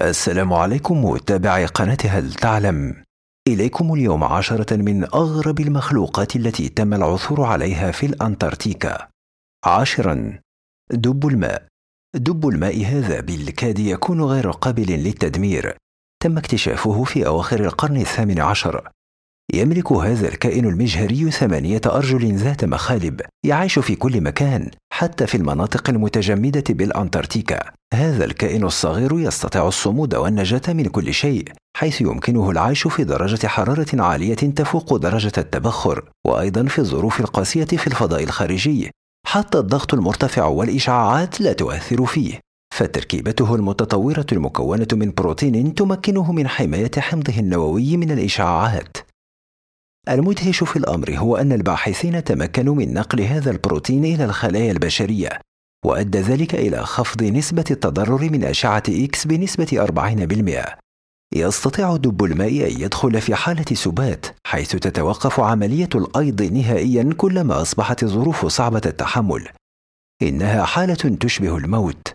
السلام عليكم متابعي قناة هل تعلم إليكم اليوم عشرة من أغرب المخلوقات التي تم العثور عليها في الأنتاركتيكا عاشرا دب الماء دب الماء هذا بالكاد يكون غير قابل للتدمير تم اكتشافه في أواخر القرن الثامن عشر يملك هذا الكائن المجهري ثمانية أرجل ذات مخالب يعيش في كل مكان حتى في المناطق المتجمدة بالأنتاركتيكا هذا الكائن الصغير يستطيع الصمود والنجاة من كل شيء حيث يمكنه العيش في درجة حرارة عالية تفوق درجة التبخر وأيضا في الظروف القاسية في الفضاء الخارجي حتى الضغط المرتفع والإشعاعات لا تؤثر فيه فتركيبته المتطورة المكونة من بروتين تمكنه من حماية حمضه النووي من الإشعاعات المدهش في الأمر هو أن الباحثين تمكنوا من نقل هذا البروتين إلى الخلايا البشرية وأدى ذلك إلى خفض نسبة التضرر من أشعة إكس بنسبة 40% يستطيع دب الماء أن يدخل في حالة سبات حيث تتوقف عملية الأيض نهائيا كلما أصبحت الظروف صعبة التحمل إنها حالة تشبه الموت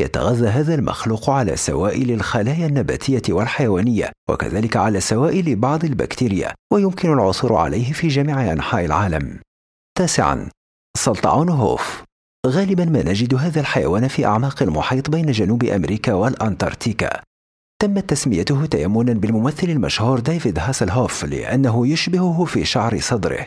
يتغذى هذا المخلوق على سوائل الخلايا النباتية والحيوانية وكذلك على سوائل بعض البكتيريا ويمكن العثور عليه في جميع أنحاء العالم. تاسعا سلطعون هوف غالبا ما نجد هذا الحيوان في أعماق المحيط بين جنوب أمريكا والأنتاركتيكا تمت تسميته تيمنا بالممثل المشهور ديفيد هاسلهوف لأنه يشبهه في شعر صدره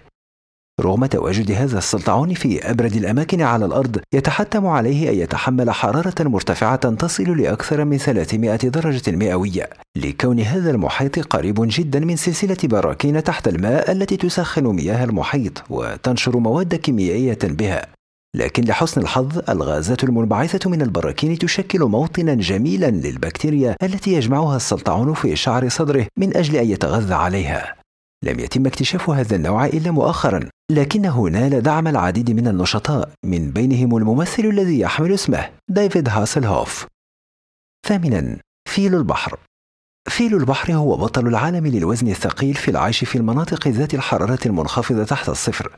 رغم تواجد هذا السلطعون في أبرد الأماكن على الأرض يتحتم عليه أن يتحمل حرارة مرتفعة تصل لأكثر من 300 درجة مئوية لكون هذا المحيط قريب جدا من سلسلة براكين تحت الماء التي تسخن مياه المحيط وتنشر مواد كيميائية بها لكن لحسن الحظ الغازات المنبعثة من البراكين تشكل موطنا جميلا للبكتيريا التي يجمعها السلطعون في شعر صدره من أجل أن يتغذى عليها لم يتم اكتشاف هذا النوع إلا مؤخرا لكنه نال دعم العديد من النشطاء من بينهم الممثل الذي يحمل اسمه ديفيد هاسلهوف ثامنا فيل البحر فيل البحر هو بطل العالم للوزن الثقيل في العيش في المناطق ذات الحرارة المنخفضة تحت الصفر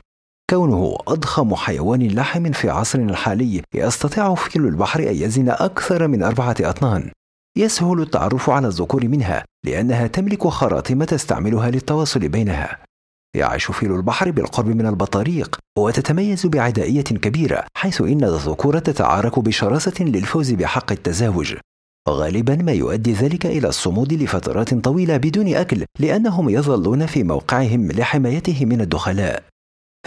كونه أضخم حيوان لحم في عصرنا الحالي يستطيع فيل البحر أن يزن أكثر من أربعة أطنان يسهل التعرف على الذكور منها لأنها تملك خراطيم تستعملها للتواصل بينها يعيش فيل البحر بالقرب من البطاريق وتتميز بعدائية كبيرة حيث إن الذكور تتعارك بشراسة للفوز بحق التزاوج غالبا ما يؤدي ذلك إلى الصمود لفترات طويلة بدون أكل لأنهم يظلون في موقعهم لحمايته من الدخلاء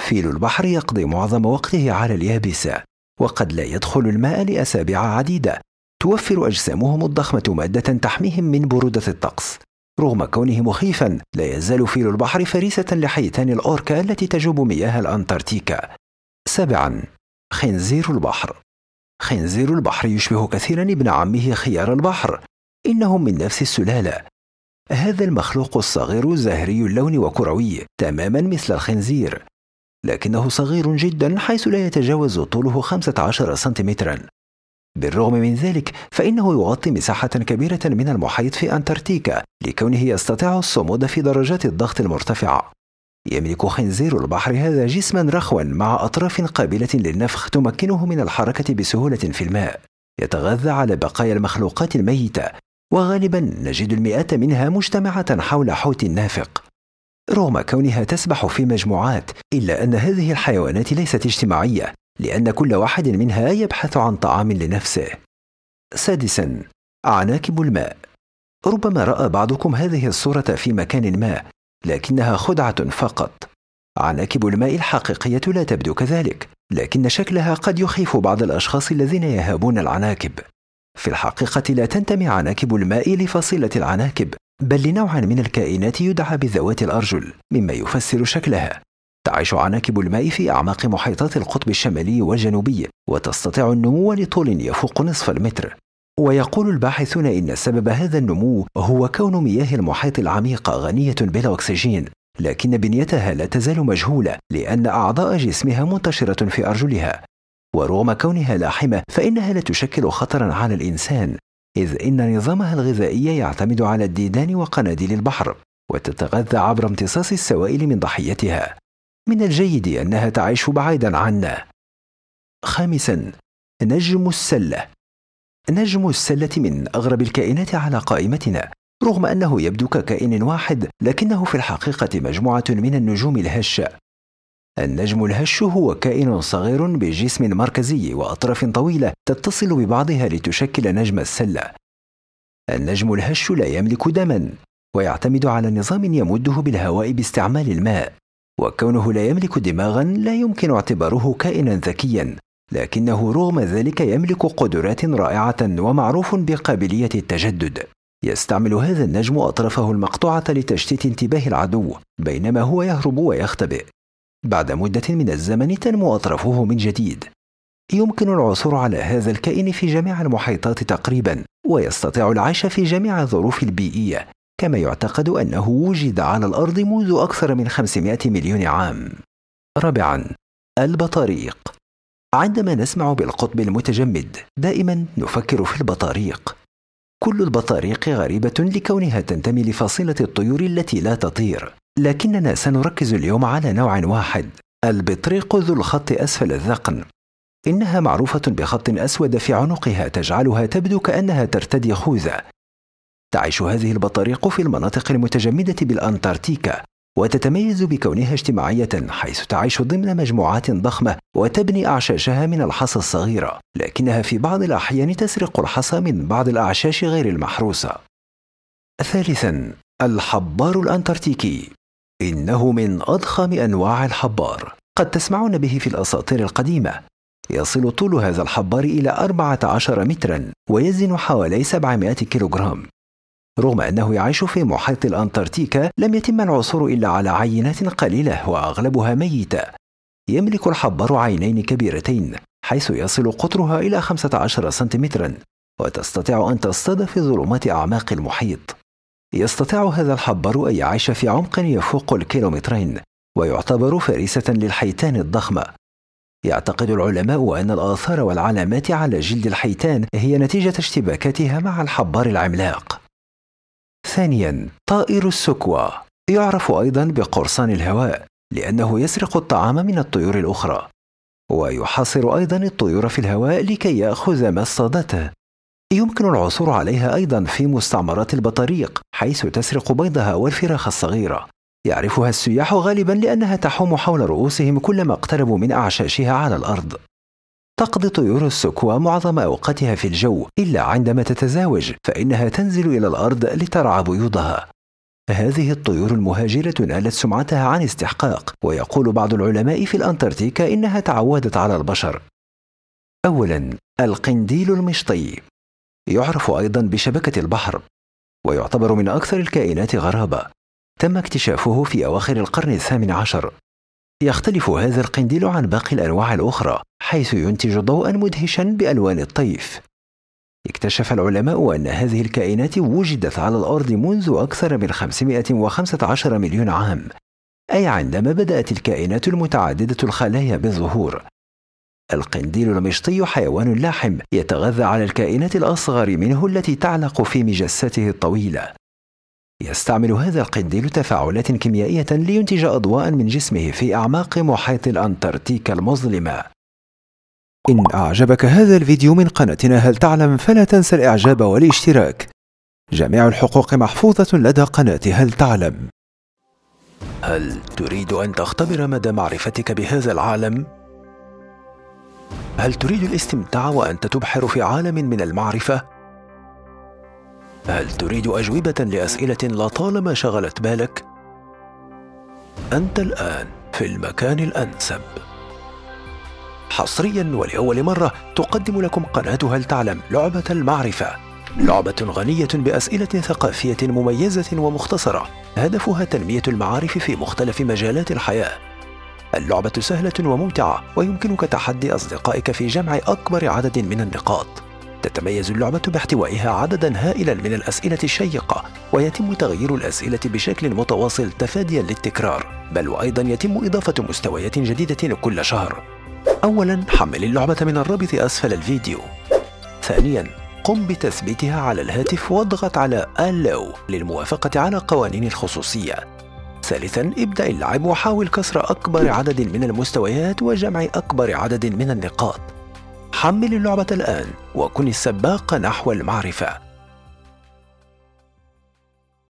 فيل البحر يقضي معظم وقته على اليابسة وقد لا يدخل الماء لأسابيع عديدة توفر أجسامهم الضخمة مادة تحميهم من برودة الطقس رغم كونه مخيفا لا يزال فيل البحر فريسة لحيتان الأوركا التي تجوب مياه الأنتاركتيكا سابعا خنزير البحر خنزير البحر يشبه كثيرا ابن عمه خيار البحر إنهم من نفس السلالة هذا المخلوق الصغير زهري اللون وكروي تماما مثل الخنزير لكنه صغير جدا حيث لا يتجاوز طوله 15 سنتيمترا بالرغم من ذلك فإنه يغطي مساحة كبيرة من المحيط في أنتاركتيكا لكونه يستطيع الصمود في درجات الضغط المرتفعة يملك خنزير البحر هذا جسما رخوا مع أطراف قابلة للنفخ تمكنه من الحركة بسهولة في الماء يتغذى على بقايا المخلوقات الميتة وغالبا نجد المئات منها مجتمعة حول حوت نافق رغم كونها تسبح في مجموعات إلا أن هذه الحيوانات ليست اجتماعية لأن كل واحد منها يبحث عن طعام لنفسه. سادسا عناكب الماء ربما رأى بعضكم هذه الصورة في مكان ما لكنها خدعة فقط. عناكب الماء الحقيقية لا تبدو كذلك، لكن شكلها قد يخيف بعض الأشخاص الذين يهابون العناكب. في الحقيقة لا تنتمي عناكب الماء لفصيلة العناكب، بل لنوع من الكائنات يدعى بذوات الأرجل، مما يفسر شكلها. تعيش عناكب الماء في أعماق محيطات القطب الشمالي والجنوبي وتستطيع النمو لطول يفوق نصف المتر ويقول الباحثون إن سبب هذا النمو هو كون مياه المحيط العميقة غنية بالأكسجين لكن بنيتها لا تزال مجهولة لأن أعضاء جسمها منتشرة في أرجلها ورغم كونها لاحمة فإنها لا تشكل خطرا على الإنسان إذ إن نظامها الغذائي يعتمد على الديدان وقناديل البحر وتتغذى عبر امتصاص السوائل من ضحيتها من الجيد أنها تعيش بعيدا عنا خامسا نجم السلة نجم السلة من أغرب الكائنات على قائمتنا رغم أنه يبدو ككائن واحد لكنه في الحقيقة مجموعة من النجوم الهشة النجم الهش هو كائن صغير بجسم مركزي وأطراف طويلة تتصل ببعضها لتشكل نجم السلة النجم الهش لا يملك دما ويعتمد على نظام يمده بالهواء باستعمال الماء وكونه لا يملك دماغا لا يمكن اعتباره كائنا ذكيا لكنه رغم ذلك يملك قدرات رائعه ومعروف بقابليه التجدد يستعمل هذا النجم اطرافه المقطوعه لتشتيت انتباه العدو بينما هو يهرب ويختبئ بعد مده من الزمن تنمو اطرافه من جديد يمكن العثور على هذا الكائن في جميع المحيطات تقريبا ويستطيع العيش في جميع الظروف البيئيه كما يعتقد أنه وجد على الأرض منذ أكثر من 500 مليون عام. رابعاً: البطاريق. عندما نسمع بالقطب المتجمد دائما نفكر في البطاريق. كل البطاريق غريبة لكونها تنتمي لفصيلة الطيور التي لا تطير، لكننا سنركز اليوم على نوع واحد، البطريق ذو الخط أسفل الذقن. إنها معروفة بخط أسود في عنقها تجعلها تبدو كأنها ترتدي خوذة، تعيش هذه البطاريق في المناطق المتجمدة بالأنتاركتيكا وتتميز بكونها اجتماعية حيث تعيش ضمن مجموعات ضخمة وتبني أعشاشها من الحصى الصغيرة لكنها في بعض الأحيان تسرق الحصى من بعض الأعشاش غير المحروسة ثالثا الحبار الأنتاركتيكي إنه من أضخم أنواع الحبار قد تسمعون به في الأساطير القديمة يصل طول هذا الحبار إلى 14 مترا ويزن حوالي 700 كيلوغرام رغم أنه يعيش في محيط الأنتاركتيكا لم يتم العثور إلا على عينات قليلة وأغلبها ميتة يملك الحبار عينين كبيرتين حيث يصل قطرها إلى 15 سنتيمترا وتستطيع أن تصطاد في ظلمات أعماق المحيط يستطيع هذا الحبار أن يعيش في عمق يفوق الكيلومترين ويعتبر فريسة للحيتان الضخمة يعتقد العلماء أن الآثار والعلامات على جلد الحيتان هي نتيجة اشتباكاتها مع الحبار العملاق ثانيا طائر السكوى يعرف أيضا بقرصان الهواء لأنه يسرق الطعام من الطيور الأخرى ويحاصر أيضا الطيور في الهواء لكي يأخذ ما اصطادته يمكن العثور عليها أيضا في مستعمرات البطاريق حيث تسرق بيضها والفراخ الصغيرة يعرفها السياح غالبا لأنها تحوم حول رؤوسهم كلما اقتربوا من أعشاشها على الأرض تقضي طيور السكوى معظم أوقاتها في الجو إلا عندما تتزاوج فإنها تنزل إلى الأرض لترعى بيوضها هذه الطيور المهاجرة نالت سمعتها عن استحقاق ويقول بعض العلماء في الأنتاركتيكا إنها تعودت على البشر أولا القنديل المشطي يعرف أيضا بشبكة البحر ويعتبر من أكثر الكائنات غرابة تم اكتشافه في أواخر القرن الثامن عشر يختلف هذا القنديل عن باقي الأنواع الأخرى حيث ينتج ضوءا مدهشا بألوان الطيف اكتشف العلماء أن هذه الكائنات وجدت على الأرض منذ أكثر من 515 مليون عام أي عندما بدأت الكائنات المتعددة الخلايا بالظهور القنديل المشطي حيوان لاحم يتغذى على الكائنات الأصغر منه التي تعلق في مجساته الطويلة يستعمل هذا القنديل تفاعلات كيميائية لينتج أضواء من جسمه في أعماق محيط الأنتاركتيكا المظلمة إن أعجبك هذا الفيديو من قناتنا هل تعلم فلا تنسى الإعجاب والاشتراك جميع الحقوق محفوظة لدى قناة هل تعلم هل تريد أن تختبر مدى معرفتك بهذا العالم؟ هل تريد الاستمتاع وأنت تبحر في عالم من المعرفة؟ هل تريد أجوبة لأسئلة لطالما شغلت بالك؟ أنت الآن في المكان الأنسب حصريا ولأول مرة تقدم لكم قناة هل تعلم لعبة المعرفة لعبة غنية بأسئلة ثقافية مميزة ومختصرة هدفها تنمية المعارف في مختلف مجالات الحياة اللعبة سهلة وممتعة ويمكنك تحدي أصدقائك في جمع أكبر عدد من النقاط تتميز اللعبة باحتوائها عددا هائلا من الأسئلة الشيقة ويتم تغيير الأسئلة بشكل متواصل تفاديا للتكرار بل وأيضا يتم إضافة مستويات جديدة كل شهر أولا حمل اللعبة من الرابط أسفل الفيديو ثانيا قم بتثبيتها على الهاتف واضغط على Allow للموافقة على قوانين الخصوصية ثالثا ابدأ اللعب وحاول كسر أكبر عدد من المستويات وجمع أكبر عدد من النقاط حمل اللعبة الآن وكن السباق نحو المعرفة